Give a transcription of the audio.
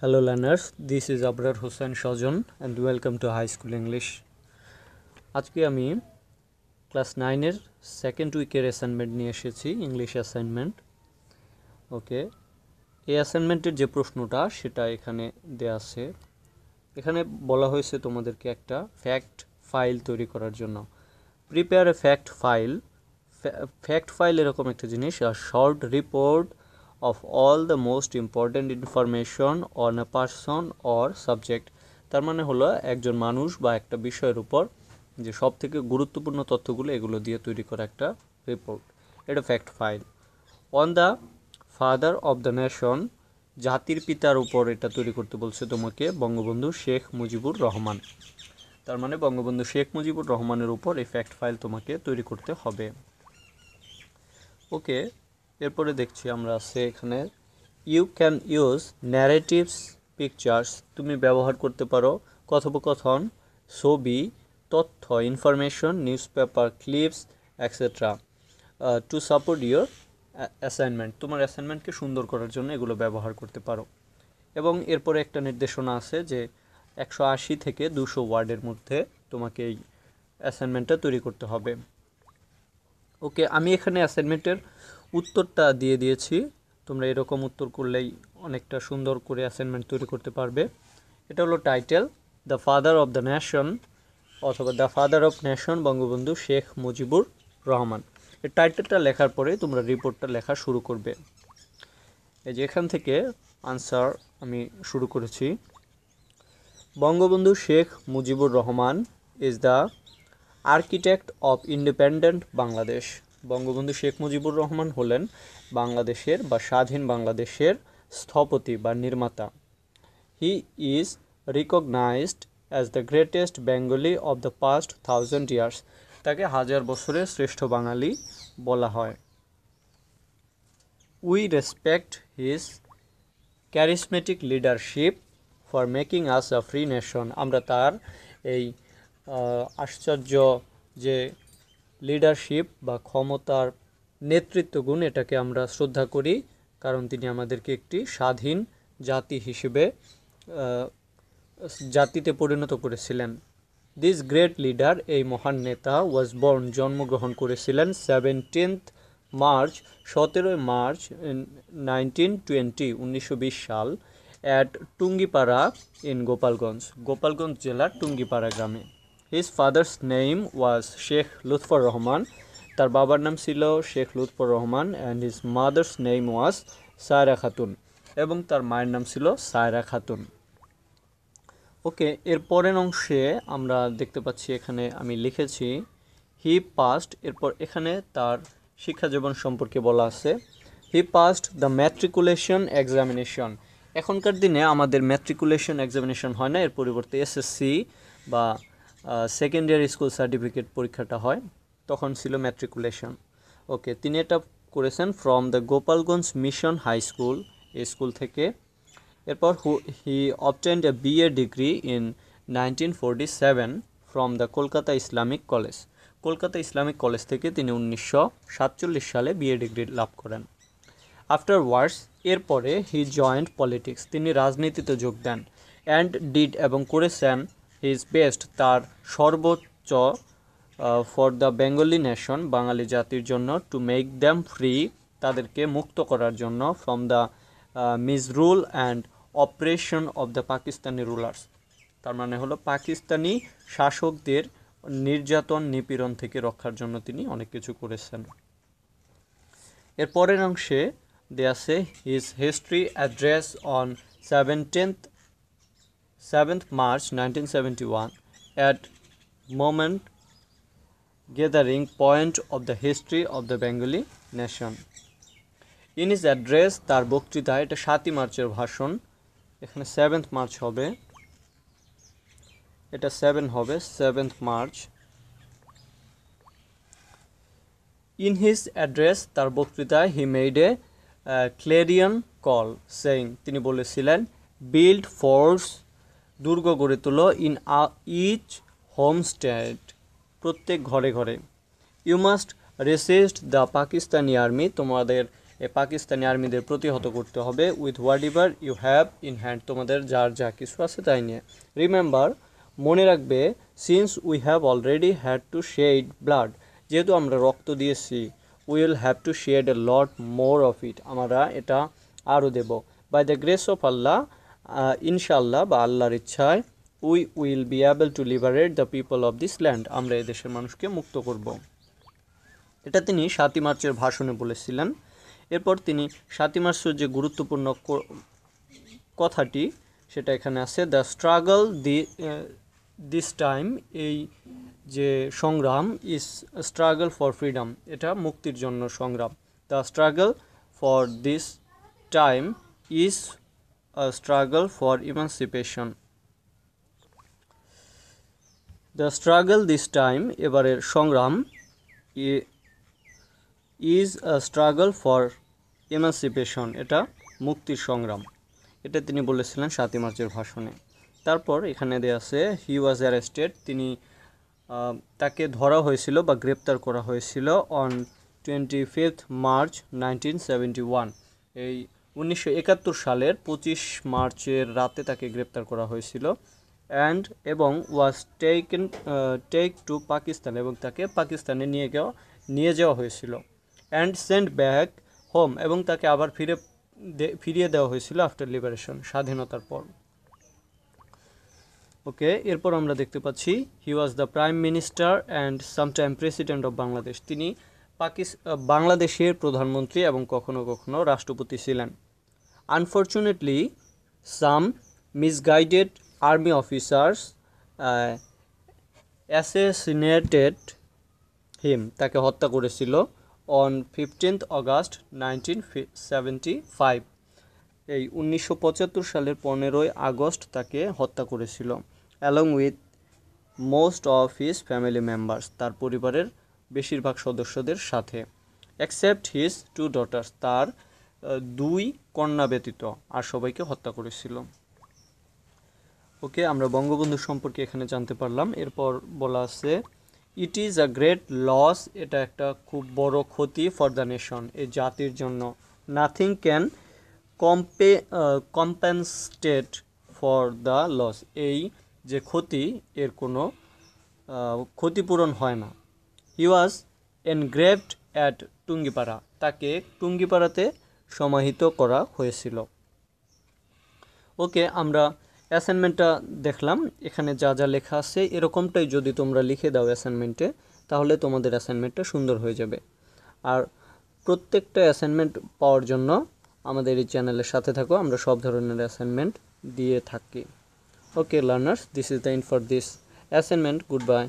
Hello learners, this is Abrar Hussain Shajan and welcome to High School English. আজকে আমি class নাইনের second উইকের assignment নিয়ে এসেছি English assignment ওকে এই অ্যাসাইনমেন্টের যে প্রশ্নটা সেটা এখানে দেওয়া আছে এখানে বলা হয়েছে তোমাদেরকে একটা ফ্যাক্ট ফাইল তৈরি করার জন্য prepare a fact file fact file এরকম একটা জিনিস আর short report of all the most important information on a person or subject তার মানে হলো একজন মানুষ বা একটা বিষয়ের উপর যে সব থেকে গুরুত্বপূর্ণ তথ্যগুলো এগুলো দিয়ে তৈরি করা একটা রিপোর্ট এটা fact file on the father of the nation জাতির পিতার উপর এটা তৈরি করতে বলছে তোমাকে বঙ্গবন্ধু শেখ মুজিবুর রহমান তার মানে বঙ্গবন্ধু শেখ মুজিবুর রহমানের উপর এই ফ্যাক্ট ফাইল তোমাকে তৈরি করতে হবে ওকে এরপরে দেখছি আমরা আছে এখানে you can use narratives pictures তুমি ব্যবহার করতে পারো কথোপকথন ছবি তথ্য information newspaper clips etcetera to support your assignment তোমার অ্যাসাইনমেন্টকে সুন্দর করার জন্য এগুলো ব্যবহার করতে পারো এবং এরপরে একটা নির্দেশনা আছে যে একশো আশি থেকে দুশো ওয়ার্ডের মধ্যে তোমাকে এই অ্যাসাইনমেন্টটা তৈরি করতে হবে ওকে আমি এখানে অ্যাসাইনমেন্টের উত্তরটা দিয়ে দিয়েছি তোমরা এরকম উত্তর করলেই অনেকটা সুন্দর করে অ্যাসাইনমেন্ট তৈরি করতে পারবে এটা হলো title the father of the nation অথবা the father of nation Bangabandhu Sheikh Mujibur Rahman এই টাইটেলটা লেখার পরে তোমরা রিপোর্টটা লেখা শুরু করবে এই যে এখান থেকে আনসার আমি শুরু করেছি Bangabandhu Sheikh Mujibur Rahman is the architect of independent Bangladesh Bangabandhu Sheikh Mujibur Rahman হলেন বাংলাদেশের বা স্বাধীন বাংলাদেশের স্থপতি বা নির্মাতা he is recognised as the greatest Bengali of the past thousand years তাকে হাজার বছরের শ্রেষ্ঠ বাঙালি বলা হয় we respect his charismatic leadership for making us a free nation আমরা তার এই আশ্চর্য যে লিডারশিপ বা ক্ষমতার নেতৃত্ব গুণ এটাকে আমরা শ্রদ্ধা করি কারণ তিনি আমাদেরকে একটি স্বাধীন জাতি হিসেবে জাতিতে পরিণত করেছিলেন দিস গ্রেট লিডার এই মহান নেতা ওয়াজ বর্ন জন্মগ্রহণ করেছিলেন সেভেন্টিন্থ মার্চ সতেরোই মার্চ নাইনটিন টোয়েন্টি উনিশশো সাল অ্যাট টুঙ্গিপাড়া ইন গোপালগঞ্জ গোপালগঞ্জ জেলার টুঙ্গিপাড়া গ্রামে his father's name was Sheikh Lutfar Rahman তার বাবার নাম ছিল Sheikh Lutfar Rahman and his mother's name was Sayera Khatun এবং তার মায়ের নাম ছিল সায়রা খাতুন ওকে এর পরের অংশে আমরা দেখতে পাচ্ছি এখানে আমি লিখেছি হি পাস্ট এরপর এখানে তার শিক্ষা জীবন সম্পর্কে বলা আছে he passed the matriculation examination এখনকার দিনে আমাদের ম্যাট্রিকুলেশন এক্সামিনেশন হয় না এর পরিবর্তে এসএসসি বা সেকেন্ড ইয়ার স্কুল সার্টিফিকেট পরীক্ষাটা হয় তখন ছিল ম্যাট্রিকুলেশন ওকে তিনি এটা করেছেন from the Gopalganj mission high school school থেকে এরপর he obtained a BA degree in nineteen forty seven from the Kolkata Islamic college Kolkata Islamic college থেকে তিনি উনিশশো সাতচল্লিশ সালে বিএ ডিগ্রি লাভ করেন আফটার ওয়ার্স এরপরে হি জয়েন্ট পলিটিক্স তিনি রাজনীতিতে যোগ দেন অ্যান্ড ডিড এবং করেছেন হিজ বেস্ট তার সর্বোচ্চ ফর দ্য বেঙ্গলি নেশন বাঙালি জাতির জন্য টু মেক দ্যাম ফ্রি তাদেরকে মুক্ত করার জন্য from the misrule and oppression of the Pakistani rulers তার মানে হলো পাকিস্তানি শাসকদের নির্যাতন নিপীড়ন থেকে রক্ষার জন্য তিনি অনেক কিছু করেছেন এর পরের অংশে দেয়া আছে his history address on seventeenth 7th March 1971 at moment gathering point of the history of the Bengali nation. In his address তার বক্তৃতায় এটা সাতই মার্চের ভাষণ এখানে সেভেন্থ মার্চ হবে এটা সেভেন হবে seventh March in his address তার বক্তৃতায় he made a clarion call saying তিনি বলেছিলেন বিল্ড ফোর্স দুর্গ গড়ে তোলো ইন আ ইচ হোমস্টেড প্রত্যেক ঘরে ঘরে you must resist the Pakistani army তোমাদের পাকিস্তানি আর্মিদের প্রতিহত করতে হবে with whatever you have in hand তোমাদের যার যা কিছু আছে তাই নিয়ে রিমেম্বার মনে রাখবে since we have already had to shed blood যেহেতু আমরা রক্ত দিয়েছি will have to shed a lot more of it আমরা এটা আরও দেব by the grace of Allah ইনশাল্লাহ বা আল্লাহর ইচ্ছায় we will be able to liberate the people of this land আমরা এদেশের মানুষকে মুক্ত করব এটা তিনি সাতই মার্চের ভাষণে বলেছিলেন এরপর তিনি সাতই মার্চের যে গুরুত্বপূর্ণ কথাটি সেটা এখানে আছে the struggle the this time এই যে সংগ্রাম ইজ স্ট্রাগল ফর ফ্রিডম এটা মুক্তির জন্য সংগ্রাম the struggle for this time is a struggle for emancipation. The struggle this time এবারের সংগ্রাম is a struggle for emancipation এটা মুক্তির সংগ্রাম এটা তিনি বলেছিলেন সাতই মার্চের ভাষণে তারপর এখানে দেয়া আছে হি ওয়াজ অ্যারেস্টেড তিনি তাকে ধরা হয়েছিল বা গ্রেপ্তার করা হয়েছিল on twenty fifth March nineteen seventy one এই উনিশশো সালের পঁচিশ মার্চের রাতে তাকে গ্রেপ্তার করা হয়েছিল অ্যান্ড এবং was take take to Pakistan এবং তাকে পাকিস্তানে নিয়ে গেওয়া নিয়ে যাওয়া হয়েছিল অ্যান্ড সেন্ড ব্যাক হোম এবং তাকে আবার ফিরে ফিরিয়ে দেওয়া হয়েছিল আফটার লিবারেশন স্বাধীনতার পর ওকে এরপর আমরা দেখতে পাচ্ছি he was the prime minister and sometime president of Bangladesh তিনি পাকিস বাংলাদেশের প্রধানমন্ত্রী এবং কখনো কখনো রাষ্ট্রপতি ছিলেন Unfortunately, some misguided army officers uh, him তাকে হত্যা করেছিল on fifteenth August nineteen seventy five এই উনিশশো পঁচাত্তর সালের পনেরোই আগস্ট তাকে হত্যা করেছিল along with most of his family members তার পরিবারের বেশিরভাগ সদস্যদের সাথে অ্যাকসেপ্ট হিজ টু ডটার্স তার দুই কন্যা ব্যতীত আর সবাইকে হত্যা করেছিল ওকে আমরা বঙ্গবন্ধু সম্পর্কে এখানে জানতে পারলাম এরপর বলা আছে it is a great loss এটা একটা খুব বড় ক্ষতি ফর দ্য নেশন এই জাতির জন্য নাথিং ক্যান কম্পে কম্পেনস্টেট ফর দ্য লস এই যে ক্ষতি এর কোনো ক্ষতিপূরণ হয় না হি ওয়াজ এনগ্রেভড অ্যাট টুঙ্গিপাড়া তাকে টুঙ্গিপাড়াতে সমাহিত করা হয়েছিল ওকে আমরা অ্যাসাইনমেন্টটা দেখলাম এখানে যা যা লেখা আছে এরকমটাই যদি তোমরা লিখে দাও অ্যাসাইনমেন্টে তাহলে তোমাদের অ্যাসাইনমেন্টটা সুন্দর হয়ে যাবে আর প্রত্যেকটা অ্যাসাইনমেন্ট পাওয়ার জন্য আমাদের এই চ্যানেলের সাথে থাকো আমরা সব ধরনের অ্যাসাইনমেন্ট দিয়ে থাকি okay learners this is the in for this assignment good bye